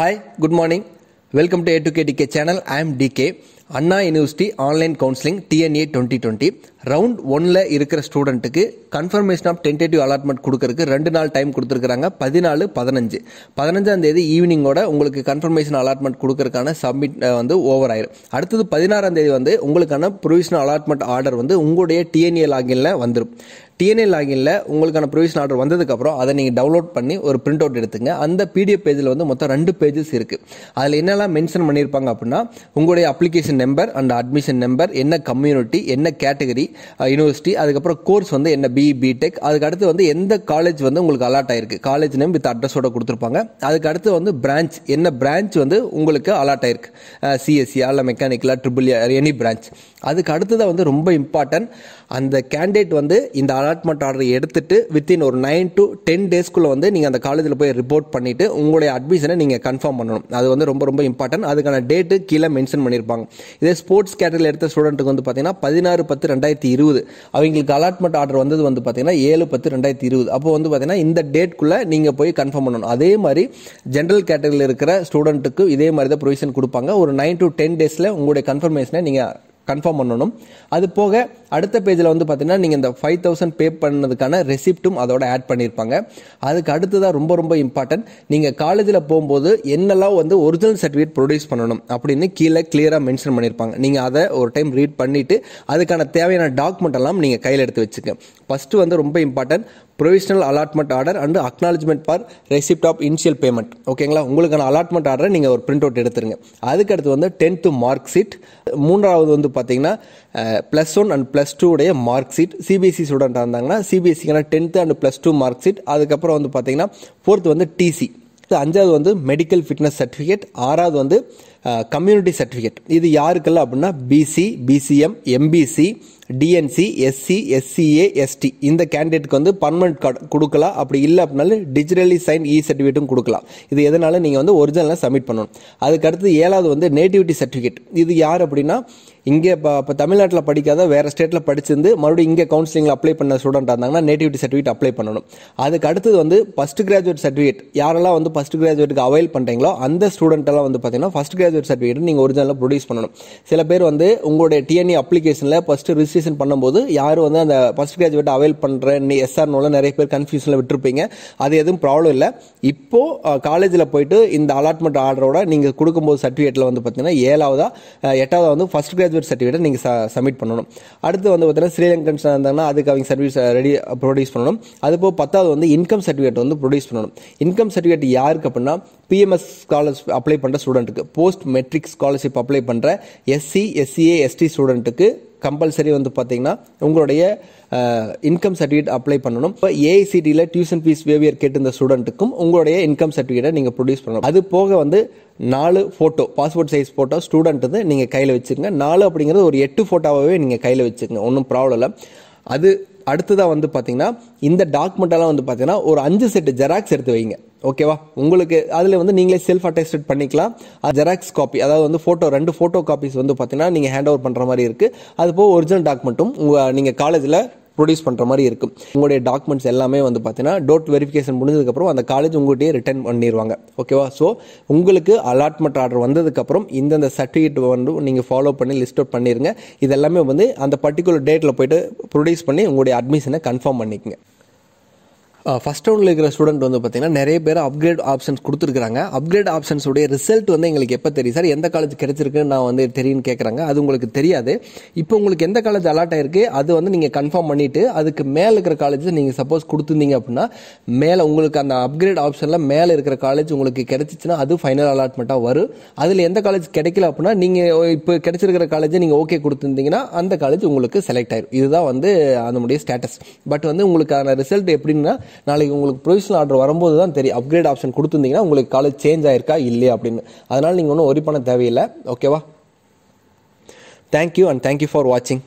Hi, good morning. Welcome to A2KDK channel. I am DK, Anna University Online Counseling TNA 2020. Round ஒன்ல இருக்கிற ஸ்டூடெண்ட்டுக்கு confirmation of tentative allotment கொடுக்கறதுக்கு ரெண்டு நாள் time கொடுத்துருக்குறாங்க பதினாலு பதினஞ்சு பதினஞ்சாம் தேதி ஈவினிங்கோட உங்களுக்கு கன்ஃபர்மேஷன் அலாட்மெண்ட் கொடுக்கறதுக்கான சப்மிட் வந்து ஓவர் ஆயிரும் அடுத்தது பதினாறாம் தேதி வந்து உங்களுக்கான ப்ரொவிஷனல் அலாட்மெண்ட் ஆர்டர் வந்து உங்களுடைய டிஎன்ஏ லாகின்ல வந்துடும் டிஎன்ஏ லாகின்ல உங்களுக்கான ப்ரொவிஷன் ஆர்டர் வந்ததுக்கப்புறம் அதை நீங்கள் டவுன்லோட் பண்ணி ஒரு பிரிண்ட் அவுட் எடுத்துங்க அந்த பிடிஎஃப் பேஜில் வந்து மொத்தம் ரெண்டு பேஜஸ் இருக்குது அதில் என்னெல்லாம் மென்ஷன் பண்ணியிருப்பாங்க அப்படின்னா உங்களுடைய application number and admission number என்ன கம்யூனிட்டி என்ன கேட்டகரி யூனிவர்சிட்டி அதுக்கப்புறம் கோர்ஸ் வந்து என்ன பி பிடெக் அதுக்கு அடுத்து வந்து எந்த காலேஜ் வந்து உங்களுக்கு அலாட் ஆயிருக்கு காலேஜ் நேம் வித் அட்ரஸோட கொடுத்துருப்பாங்க அதுக்கு அடுத்து வந்து பிரான்ச் என்ன பிரான்ச் வந்து உங்களுக்கு அலாட் ஆயிருக்கு சிஎஸ்சியா இல்லை மெக்கானிக்கலா ட்ரிபிள் எனி பிரான்ச் அதுக்கு அடுத்ததான் வந்து ரொம்ப இம்பார்ட்டன்ட் அந்த கேண்டிடேட் வந்து இந்த அலாட்மெண்ட் ஆர்டர் எடுத்துட்டு வித்தின் ஒரு நைன் டு டென் டேஸ்க்குள்ளே வந்து நீங்கள் அந்த காலேஜில் போய் ரிப்போர்ட் பண்ணிவிட்டு உங்களுடைய அட்மிஷனை நீங்கள் கன்ஃபார்ம் பண்ணணும் அது வந்து ரொம்ப ரொம்ப இம்பார்ட்டன்ட் அதுக்கான டேட்டு கீழே மென்ஷன் பண்ணியிருப்பாங்க இதே ஸ்போர்ட்ஸ் கேட்டகரியில் எடுத்த ஸ்டூடெண்ட்டுக்கு வந்து பார்த்தீங்கன்னா பதினாறு பத்து ரெண்டாயிரத்தி ரெண்டாயிரத்தி இருபது அவங்களுக்கு அலாட்மெண்ட் ஆர்டர் வந்தது வந்து பார்த்தீங்கன்னா ஏழு பத்து ரெண்டாயிரத்தி இருபது அப்போ வந்து பார்த்தீங்கன்னா இந்த டேட்குள்ளே நீங்கள் போய் கன்ஃபார்ம் பண்ணணும் அதே மாதிரி ஜென்ரல் கேட்டகரியில் இருக்கிற ஸ்டூடெண்ட்டுக்கு இதே மாதிரி தான் ப்ரொவிஷன் கொடுப்பாங்க ஒரு நைன் டு டென் டேஸில் உங்களுடைய கன்ஃபர்மேஷனை நீங்கள் கன்ஃபார்ம் பண்ணணும் அது போக அடுத்த பேஜில் வந்து பார்த்தீங்கன்னா நீங்கள் இந்த ஃபைவ் தௌசண்ட் பே பண்ணதுக்கான ரெசிப்ட்டும் அதோட ஆட் பண்ணியிருப்பாங்க அதுக்கு அடுத்ததாக ரொம்ப ரொம்ப இம்பார்ட்டன்ட் நீங்கள் காலேஜில் போகும்போது என்னெல்லாம் வந்து ஒரிஜினல் சர்டிஃபிகேட் ப்ரொடியூஸ் பண்ணணும் அப்படின்னு கீழே கிளியராக மென்ஷன் பண்ணியிருப்பாங்க நீங்கள் அதை ஒரு டைம் ரீட் பண்ணிவிட்டு அதுக்கான தேவையான டாக்குமெண்ட் எல்லாம் நீங்கள் கையில் எடுத்து வச்சுக்க ஃபஸ்ட்டு வந்து ரொம்ப important provisional allotment order and acknowledgement for receipt of initial payment ஓகேங்களா உங்களுக்கான அலாட்மெண்ட் ஆர்டரை நீங்கள் ஒரு பிரிண்ட் அவுட் எடுத்துருங்க அதுக்கடுத்து வந்து டென்த்து மார்க் ஷீட் மூன்றாவது வந்து பார்த்தீங்கன்னா plus one and plus two உடைய மார்க் ஷீட் சிபிஎஸ்சி ஸ்டூடெண்ட்டாக இருந்தாங்கன்னா சிபிஎஸ்சிக்கான tenth and plus two mark sheet அதுக்கப்புறம் வந்து பார்த்தீங்கன்னா ஃபோர்த் வந்து டிசி அஞ்சாவது வந்து மெடிக்கல் ஃபிட்னஸ் சர்டிஃபிகேட் ஆறாவது வந்து கம்யூனிட்டி சர்டிஃபிகேட் இது யாருக்கெல்லாம் அப்படின்னா BC BCM MBC DNC SC SCA ST இந்த கேண்டிடேட்க்கு வந்து பர்மனெண்ட் கார்டு கொடுக்கலாம் அப்படி இல்லை அப்படின்னாலும் டிஜிட்டலி சைன் இ சர்டிஃபிகேட்டும் கொடுக்கலாம் இது எதனால நீங்கள் வந்து ஒரிஜினலாக சப்மிட் பண்ணணும் அதுக்கடுத்து ஏழாவது வந்து நேட்டிவிட்டி சர்டிஃபிகேட் இது யார் அப்படின்னா இங்கே இப்போ இப்போ தமிழ்நாட்டில் படிக்காத வேறு ஸ்டேட்டில் படிச்சிருந்து மறுபடியும் இங்கே கவுன்சிலிங்கில் அப்ளை பண்ண ஸ்டூடெண்ட் இருந்தாங்கன்னா நேட்டிவிட்டி சர்டிஃபிகேட் அப்ளை பண்ணணும் அதுக்கு அடுத்தது வந்து ஃபஸ்ட் கிராஜுவேட் சர்டிஃபிகேட் யாரெல்லாம் வந்து ஃபஸ்ட் கிராஜுவேட்டுக்கு அவைல் பண்ணுறீங்களோ அந்த ஸ்டூடெண்ட்டெல்லாம் வந்து பார்த்தீங்கன்னா ஃபஸ்ட் கிராஜுவேட் கிராஜுவேட் சர்டிஃபிகேட் நீங்கள் ஒரிஜினலாக ப்ரொடியூஸ் பண்ணணும் சில பேர் வந்து உங்களுடைய டிஎன்இ அப்ளிகேஷனில் ஃபஸ்ட்டு ரிஜிஸ்ட்ரேஷன் பண்ணும்போது யாரும் வந்து அந்த ஃபஸ்ட் கிராஜுவேட் அவைல் பண்ணுற எஸ்ஆர்னோவில் நிறைய பேர் கன்ஃபியூஷனில் விட்டுருப்பீங்க அது எதுவும் ப்ராப்ளம் இல்லை இப்போது காலேஜில் போயிட்டு இந்த அலாட்மெண்ட் ஆர்டரோட நீங்கள் கொடுக்கும்போது சர்டிஃபிகேட்டில் வந்து பார்த்தீங்கன்னா ஏழாவதா எட்டாவதாக வந்து ஃபஸ்ட் கிராஜுவேட் சர்டிஃபிகேட்டை நீங்கள் சப்மிட் பண்ணணும் அடுத்து வந்து பார்த்தீங்கன்னா ஸ்ரீலங்கன்ஸ் இருந்தாங்கன்னா அதுக்கு அவங்க சர்வீஸ் ரெடி ப்ரொடியூஸ் பண்ணணும் அதுபோல் பத்தாவது வந்து இன்கம் சர்டிஃபிகேட் வந்து ப்ரொடியூஸ் பண்ணணும் இன்கம் சர்டிஃபிகேட் யாருக்கு அப்படின்னா பிஎம்எஸ் ஸ்காலர்ஷிப் அப்ளை பண்ணுற ஸ்டூடெண்ட்டுக்கு போஸ்ட் மெட்ரிக் ஸ்காலர்ஷிப் அப்ளை பண்ணுற எஸ்சி எஸ்சிஏ எஸ்டி ஸ்டூடெண்ட்டுக்கு கம்பல்சரி வந்து பார்த்தீங்கன்னா உங்களுடைய இன்கம் சர்டிஃபிகேட் அப்ளை பண்ணணும் இப்போ ஏஐசிடியில் டியூஷன் ஃபீஸ் வேவியர் கேட்டிருந்த ஸ்டூடெண்ட்டுக்கும் உங்களுடைய இன்கம் சர்டிஃபிகேட்டை நீங்கள் ப்ரொடியூஸ் பண்ணணும் அது போக வந்து நாலு photo passport size photo student வந்து நீங்கள் கையில் வச்சுக்கோங்க நாலு அப்படிங்கிறது ஒரு எட்டு ஃபோட்டோவாகவே நீங்கள் கையில் வச்சுக்கோங்க ஒன்றும் ப்ராப்ளம் இல்லை அது அடுத்ததாக வந்து பார்த்தீங்கன்னா இந்த டாக்குமெண்ட்டெல்லாம் வந்து பார்த்தீங்கன்னா ஒரு அஞ்சு செட்டு ஜெராக்ஸ் எடுத்து வைங்க ஓகேவா உங்களுக்கு அதில் வந்து நீங்களே செல்ஃப் அட்டெஸ்டட் பண்ணிக்கலாம் ஜெராக்ஸ் காப்பி அதாவது வந்து ஃபோட்டோ ரெண்டு ஃபோட்டோ காப்பீஸ் வந்து பார்த்தீங்கன்னா நீங்கள் ஹேண்ட் ஓவர் பண்ணுற மாதிரி இருக்குது அது போக ஒரிஜினல் டாக்குமெண்ட்டும் உங்கள் நீங்கள் காலேஜில் ப்ரொடியூஸ் பண்ணுற மாதிரி இருக்கும் உங்களுடைய டாக்குமெண்ட்ஸ் எல்லாமே வந்து பார்த்தீங்கன்னா டோட் வெரிஃபிகேஷன் முடிஞ்சதுக்கப்புறம் அந்த காலேஜ் உங்கள்கிட்டயே ரிட்டர்ன் பண்ணிடுவாங்க ஓகேவா ஸோ உங்களுக்கு அலாட்மெண்ட் ஆர்டர் வந்ததுக்கப்புறம் இந்தந்த சர்டிஃபிகேட் வந்து நீங்கள் ஃபாலோ பண்ணி லிஸ்ட் அவுட் பண்ணிடுங்க இதெல்லாமே வந்து அந்த பர்டிகுலர் டேட்டில் போயிட்டு ப்ரொடியூஸ் பண்ணி உங்களுடைய அட்மிஷனை கன்ஃபார்ம் பண்ணிக்கங்க ஃபஸ்ட் ரவுண்டில் இருக்கிற ஸ்டூடெண்ட் வந்து பார்த்தீங்கன்னா நிறைய பேர் அப்கிரேட் ஆப்ஷன்ஸ் கொடுத்துருக்காங்க அப்கிரேட் ஆப்ஷன்ஸுடைய ரிசல்ட் வந்து எங்களுக்கு எப்போ தெரியும் சார் எந்த காலேஜ் கிடைச்சிருக்குன்னு நான் வந்து தெரியும்னு கேட்குறாங்க அது உங்களுக்கு தெரியாது இப்போ உங்களுக்கு எந்த காலேஜ் அலாட் ஆயிருக்கு அது வந்து நீங்கள் கன்ஃபார்ம் பண்ணிவிட்டு அதுக்கு மேலே இருக்கிற காலேஜ் நீங்கள் சப்போஸ் கொடுத்துருந்தீங்க அப்படின்னா மேலே உங்களுக்கு அந்த அப்கிரேட் ஆப்ஷனில் மேலே இருக்கிற காலேஜ் உங்களுக்கு கிடைச்சிச்சுன்னா அது ஃபைனல் அலாட்மெண்ட்டாக வரும் அதில் எந்த காலேஜ் கிடைக்கல அப்படின்னா நீங்கள் இப்போ கிடைச்சிருக்கிற காலேஜ் நீங்கள் ஓகே கொடுத்துருந்தீங்கன்னா அந்த காலேஜ் உங்களுக்கு செலக்ட் ஆயிடும் இதுதான் வந்து அதனுடைய ஸ்டேட்டஸ் பட் வந்து உங்களுக்கான ரிசல்ட் எப்படின்னா நாளைக்கு உங்களுக்கு ப்ரொவிஷனல் ஆர்டர் வரும்போது தான் தெரியும் அப்கிரேட் ஆப்ஷன் கொடுத்துருந்தீங்கன்னா உங்களுக்கு காலேஜ் சேஞ்ச் ஆயிருக்கா இல்லையா அப்படின்னு அதனால் நீங்கள் ஒன்றும் ஒரி பண்ண தேவையில்லை ஓகேவா தேங்க்யூ அண்ட் தேங்க்யூ ஃபார் வாட்சிங்